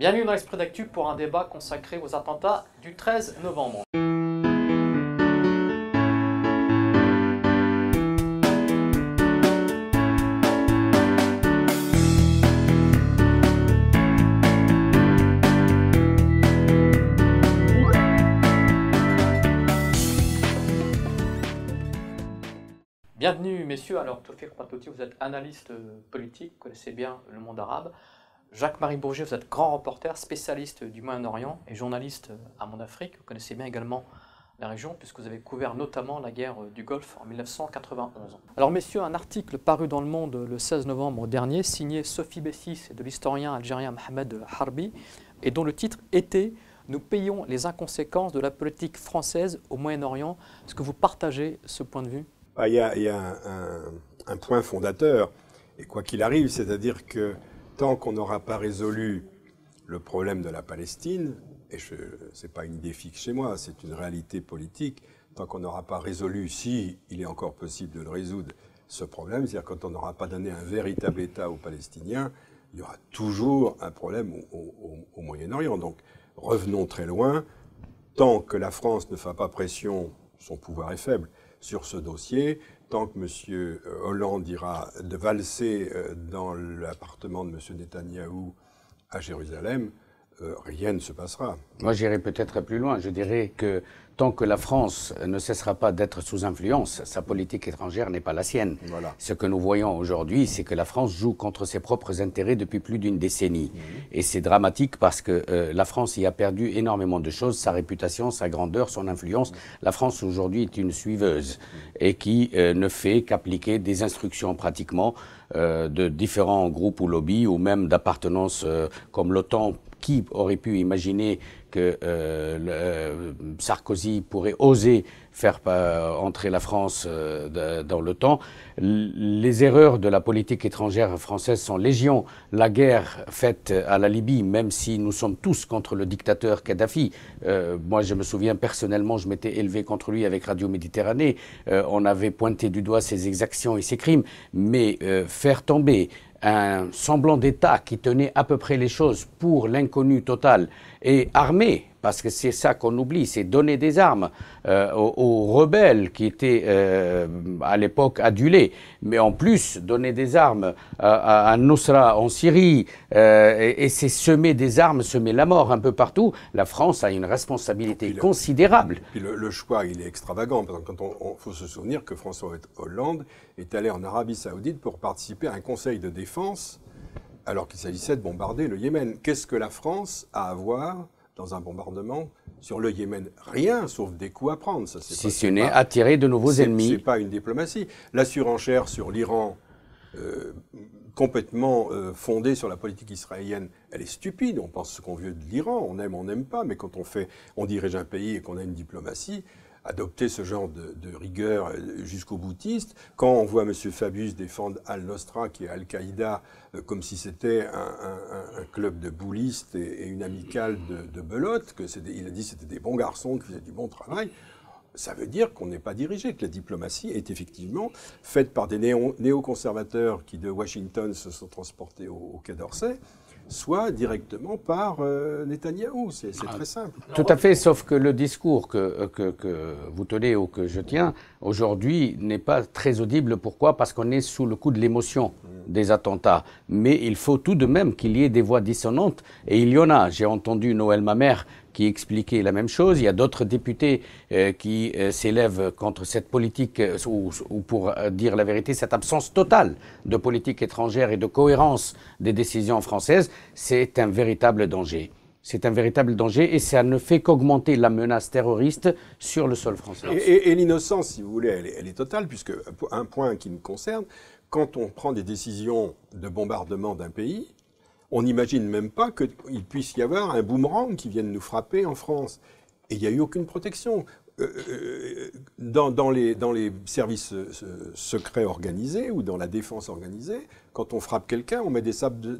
Bienvenue dans l'Esprit d'Actu pour un débat consacré aux attentats du 13 novembre. Bienvenue messieurs, alors Tofir Patoti, vous êtes analyste euh, politique, vous connaissez bien le monde arabe. Jacques-Marie Bourget, vous êtes grand reporter, spécialiste du Moyen-Orient et journaliste euh, à Monde Afrique. Vous connaissez bien également la région puisque vous avez couvert notamment la guerre euh, du Golfe en 1991. Alors messieurs, un article paru dans Le Monde le 16 novembre dernier, signé Sophie Bessis et de l'historien algérien Mohamed Harbi, et dont le titre était « Nous payons les inconséquences de la politique française au Moyen-Orient ». Est-ce que vous partagez ce point de vue ah, Il y a, un, point fondateur, et quoi qu'il arrive, c'est-à-dire que tant qu'on n'aura pas résolu le problème de la Palestine, et ce n'est pas une idée fixe chez moi, c'est une réalité politique, tant qu'on n'aura pas résolu, si il est encore possible de le résoudre, ce problème, c'est-à-dire quand on n'aura pas donné un véritable État aux Palestiniens, il y aura toujours un problème au, au Moyen-Orient. Donc revenons très loin, tant que la France ne fait pas pression, son pouvoir est faible, sur ce dossier, tant que M. Euh, Hollande ira de valser euh, dans l'appartement de M. Netanyahou à Jérusalem, euh, rien ne se passera. Moi, j'irai peut-être plus loin. Je dirais que tant que la France ne cessera pas d'être sous influence, sa politique étrangère n'est pas la sienne. Ce que nous voyons aujourd'hui, c'est que la France joue contre ses propres intérêts depuis plus d'une décennie. Mmh. Et c'est dramatique parce que euh, la France y a perdu énormément de choses, sa réputation, sa grandeur, son influence. La France aujourd'hui est une suiveuse et qui euh, ne fait qu'appliquer des instructions pratiquement euh, de différents groupes ou lobbies ou même d'appartenance comme l'OTAN. Qui aurait pu imaginer que le, Sarkozy pourrait oser faire euh, entrer la France euh, dans le temps. Les erreurs de la politique étrangère française sont légion. La guerre faite à la Libye, même si nous sommes tous contre le dictateur Kadhafi, euh, moi je me souviens personnellement, je m'étais élevé contre lui avec Radio Méditerranée. on avait pointé du doigt ses exactions et ses crimes, mais faire tomber un semblant d'État qui tenait à peu près les choses pour l'inconnu total et armé parce que c'est ça qu'on oublie, c'est donner des armes euh, aux, rebelles qui étaient euh, à l'époque adulés, mais en plus donner des armes à, à Nusra en Syrie, euh, et, c'est semer des armes, semer la mort un peu partout. La France a une responsabilité considérable. Le, puis le, choix, il est extravagant. Il quand on, faut se souvenir que François Hollande est allé en Arabie Saoudite pour participer à un conseil de défense alors qu'il s'agissait de bombarder le Yémen. Qu'est-ce que la France a à voir dans un bombardement. Sur le Yémen, rien sauf des coups à prendre. si ce n'est attirer de nouveaux ennemis. Ce n'est pas une diplomatie. La surenchère sur l'Iran, euh, complètement euh, fondée sur la politique israélienne, elle est stupide. On pense ce qu'on veut de l'Iran, on aime, on n'aime pas, mais quand on fait, on dirige un pays et qu'on a une diplomatie, adopter ce genre de, rigueur euh, jusqu'au boutiste. Quand on voit M. Fabius défendre Al-Nostra, qui est Al-Qaïda, euh, comme si c'était un, club de boulistes et, une amicale de, de belote, que il a dit que c'était des bons garçons qui faisaient du bon travail, ça veut dire qu'on n'est pas dirigé, que la diplomatie est effectivement faite par des néo-conservateurs qui de Washington se sont transportés au, au Quai d'Orsay soit directement par Netanyahu, Netanyahou. C'est ah. très simple. Tout à fait, sauf que le discours que, euh, que, que vous tenez ou que je tiens aujourd'hui n'est pas très audible. Pourquoi Parce qu'on est sous le coup de l'émotion mm. des attentats. Mais il faut tout de même qu'il y ait des voix dissonantes, et il y en a. J'ai entendu Noël Mamère qui la même chose. Il y a d'autres députés euh, qui euh, s'élèvent contre cette politique, euh, ou, pour dire la vérité, cette absence totale de politique étrangère et de cohérence des décisions françaises. C'est un véritable danger. C'est un véritable danger et ça ne fait qu'augmenter la menace terroriste sur le sol français. Et, l'innocence, si vous voulez, elle est, elle est totale, puisque un point qui me concerne, quand on prend des décisions de bombardement d'un pays, on n'imagine même pas qu'il puisse y avoir un boomerang qui vienne nous frapper en France. Et il n'y a eu aucune protection. Euh, euh, euh, dans, les, services secrets organisés ou dans la défense organisée, quand on frappe quelqu'un, on met des sacs de,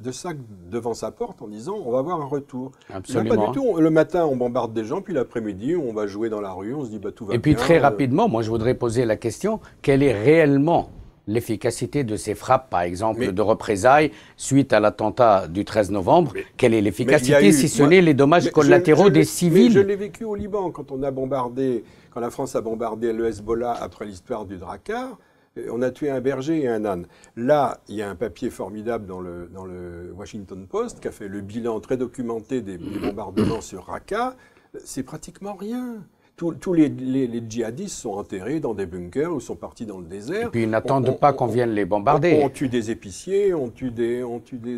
devant sa porte en disant on va avoir un retour. Absolument. pas Le matin, on bombarde des gens, puis l'après-midi, on va jouer dans la rue, on se dit bah, tout va bien. Et puis très rapidement, moi je voudrais poser la question quelle est réellement l'efficacité de ces frappes, par exemple, de représailles suite à l'attentat du 13 novembre Quelle est l'efficacité, si ce n'est les dommages collatéraux des civils Je l'ai vécu au Liban, quand on a bombardé, quand la France a bombardé le Hezbollah après l'histoire du Drakkar. Euh, on a tué un berger et un âne. Là, il y a un papier formidable dans le, Washington Post qui a fait le bilan très documenté des, des bombardements sur Raqqa. C'est pratiquement rien tous les, djihadistes sont enterrés dans des bunkers ou sont partis dans le désert. Et puis ils n'attendent pas qu'on vienne les bombarder. On, tue des épiciers, on tue des...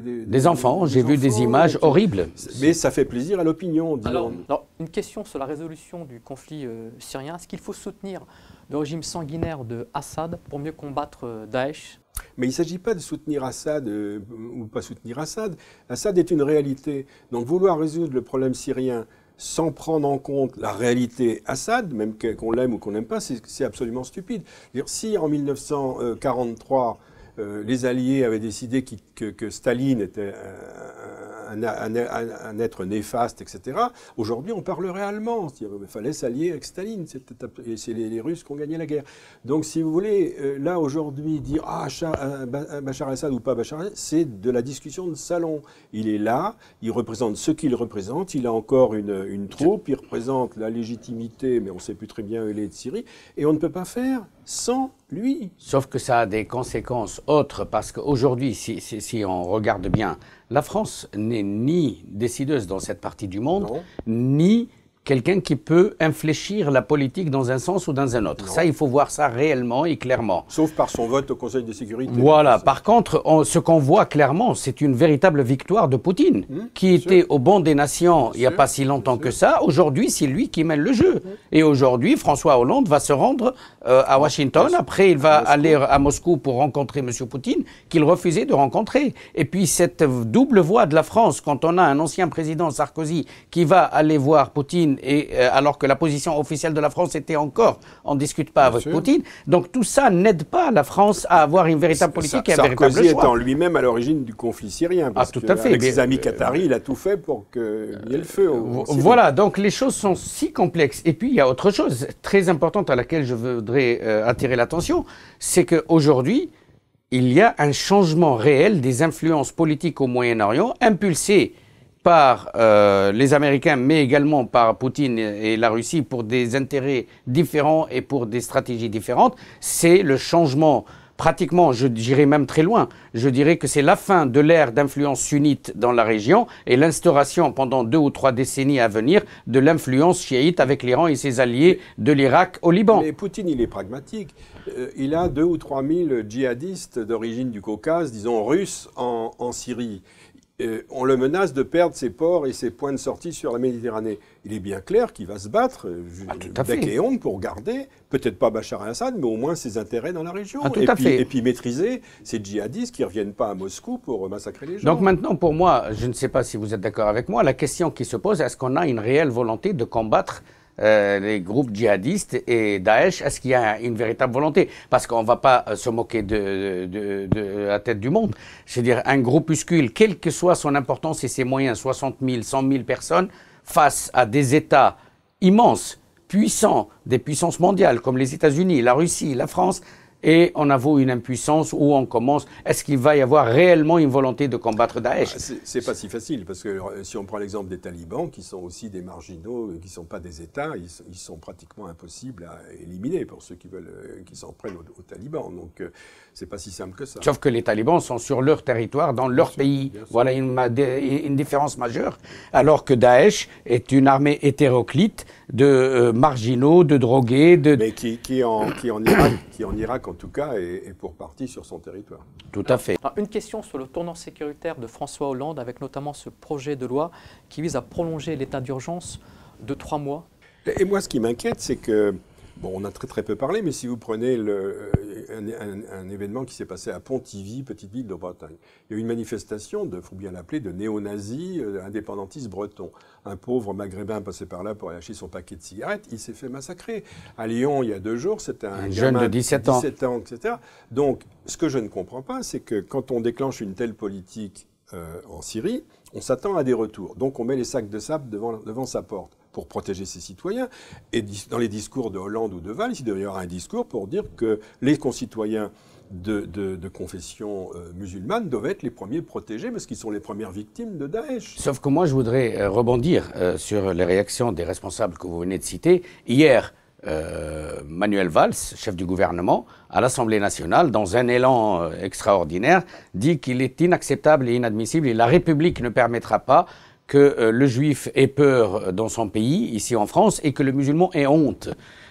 des, enfants, j'ai vu des images horribles. Mais ça fait plaisir à l'opinion. Alors, une question sur la résolution du conflit euh, syrien. Est-ce qu'il faut soutenir le régime sanguinaire de Assad pour mieux combattre euh, Daesh mais il ne s'agit pas de soutenir Assad euh, ou pas soutenir Assad. Assad est une réalité. Donc vouloir résoudre le problème syrien sans prendre en compte la réalité Assad, même qu'on l'aime ou qu'on n'aime pas, c'est absolument stupide. si en 1943, euh, les Alliés avaient décidé que Staline était un, être néfaste, etc. Aujourd'hui, on parlerait allemand. Il fallait s'allier avec Staline. Et c'est les, Russes qui ont gagné la guerre. Donc, si vous voulez, euh, là, aujourd'hui, dire Ah, Bachar Assad ou pas Bachar Assad, c'est de la discussion de salon. Il est là, il représente ce qu'il représente, il a encore une, troupe, il représente la légitimité, mais on ne sait plus très bien où est de Syrie, et on ne peut pas faire sans lui. Sauf que ça a des conséquences autres, parce qu'aujourd'hui, si, on regarde bien, la France n'est ni décideuse dans cette partie du monde, ni quelqu'un qui peut infléchir la politique dans un sens ou dans un autre. Ça, il faut voir ça réellement et clairement. Sauf par son vote au Conseil de sécurité. Voilà. Par contre, ce qu'on voit clairement, c'est une véritable victoire de Poutine, hmm, qui était au banc des nations il n'y a pas si longtemps que ça. Aujourd'hui, c'est lui qui mène le jeu. Et aujourd'hui, François Hollande va se rendre euh, à Washington. Après, il va aller à Moscou pour rencontrer M. Poutine, qu'il refusait de rencontrer. Et puis, cette double voix de la France, quand on a un ancien président Sarkozy qui va aller voir Poutine, euh, alors que la position officielle de la France était encore on ne discute pas avec Poutine. Donc tout ça n'aide pas la France à avoir une véritable politique et un Sarkozy véritable choix. lui-même à l'origine du conflit syrien. ah, tout à fait. Avec ses amis euh, qataris, il a tout fait pour qu'il y ait le feu. voilà, donc les choses sont si complexes. Et puis il y a autre chose très importante à laquelle je voudrais euh, attirer l'attention, c'est qu'aujourd'hui, il y a un changement réel des influences politiques au Moyen-Orient, impulsé par euh, les Américains, mais également par Poutine et la Russie pour des intérêts différents et pour des stratégies différentes, c'est le changement. Pratiquement, je dirais même très loin, je dirais que c'est la fin de l'ère d'influence sunnite dans la région et l'instauration pendant deux ou trois décennies à venir de l'influence chiite avec l'Iran et ses alliés de l'Irak au Liban. Mais Poutine, il est pragmatique. Euh, il a deux ou trois mille djihadistes d'origine du Caucase, disons russes, en Syrie. Euh, on le menace de perdre ses ports et ses points de sortie sur la Méditerranée. Il est bien clair qu'il va se battre euh, avec ah, et pour garder, peut-être pas Bachar el-Assad, mais au moins ses intérêts dans la région. Ah, et, puis, et, puis, maîtriser ces djihadistes qui ne reviennent pas à Moscou pour massacrer les gens. Donc maintenant, pour moi, je ne sais pas si vous êtes d'accord avec moi, la question qui se pose, est-ce qu'on a une réelle volonté de combattre euh, les groupes djihadistes et Daesh, est-ce qu'il y a une véritable volonté Parce qu'on ne va pas euh, se moquer de, de, la tête du monde. C'est-à-dire un groupuscule, quelle que soit son importance et ses moyens, 60 000, 100 000 personnes, face à des États immenses, puissants, des puissances mondiales comme les États-Unis, la Russie, la France, et on avoue une impuissance où on commence. Est-ce qu'il va y avoir réellement une volonté de combattre Daesh ah, C'est pas si facile parce que euh, si on prend l'exemple des talibans, qui sont aussi des marginaux, euh, qui sont pas des États, ils, sont pratiquement impossibles à éliminer pour ceux qui veulent, euh, qui s'en prennent aux, talibans. Donc c'est pas si simple que ça. Sauf que les talibans sont sur leur territoire, dans leur pays. Voilà une, différence majeure. Alors que Daesh est une armée hétéroclite de marginaux, de drogués, de. Mais qui, en, qui en Irak, qui en Irak en tout cas, et, pour partie sur son territoire. Tout à fait. une question sur le tournant sécuritaire de François Hollande, avec notamment ce projet de loi qui vise à prolonger l'état d'urgence de trois mois. Et moi, ce qui m'inquiète, c'est que, bon, on a très très peu parlé, mais si vous prenez le, un, événement qui s'est passé à Pontivy, petite ville de Bretagne. Il y a eu une manifestation, il faut bien l'appeler, de néo-nazis, euh, indépendantistes bretons. Un pauvre maghrébin passé par là pour aller acheter son paquet de cigarettes, il s'est fait massacrer. À Lyon, il y a deux jours, c'était un, jeune de 17 ans. ans, etc. Donc, ce que je ne comprends pas, c'est que quand on déclenche une telle politique euh, en Syrie, on s'attend à des retours. Donc on met les sacs de sable devant, devant sa porte pour protéger ses citoyens. Et dans les discours de Hollande ou de Valls, il devait y avoir un discours pour dire que les concitoyens de, confession euh, musulmane doivent être les premiers protégés parce qu'ils sont les premières victimes de Daesh. Sauf que moi, je voudrais euh, rebondir euh, sur les réactions des responsables que vous venez de citer. Hier, Manuel Valls, chef du gouvernement, à l'Assemblée nationale, dans un élan extraordinaire, dit qu'il est inacceptable et inadmissible et la République ne permettra pas que euh, le juif ait peur euh, dans son pays, ici en France, et que le musulman ait honte.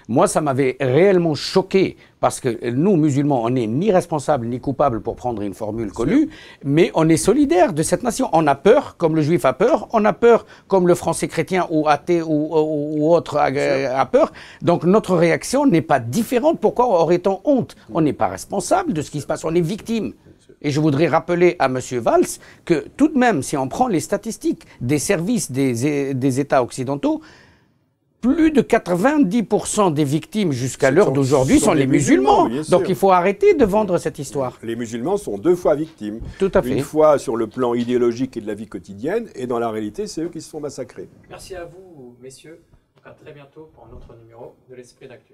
Moi, ça m'avait réellement choqué parce que nous, musulmans, on n'est ni responsable ni coupable pour prendre une formule connue, mais on est solidaire de cette nation. On a peur, comme le juif a peur, on a peur, comme le français chrétien ou athée ou, autre a, a, peur. Donc notre réaction n'est pas différente. Pourquoi aurait-on honte On n'est pas responsable de ce qui se passe, on est victime. Et je voudrais rappeler à M. Valls que tout de même, si on prend les statistiques des services des, États occidentaux, plus de 90% des victimes jusqu'à l'heure d'aujourd'hui sont, les musulmans. donc il faut arrêter de vendre cette histoire. Les musulmans sont deux fois victimes. Tout à fait. Une fois sur le plan idéologique et de la vie quotidienne, et dans la réalité, c'est eux qui se sont massacrés. Merci à vous, messieurs. À très bientôt pour un autre numéro de l'Esprit d'Actu.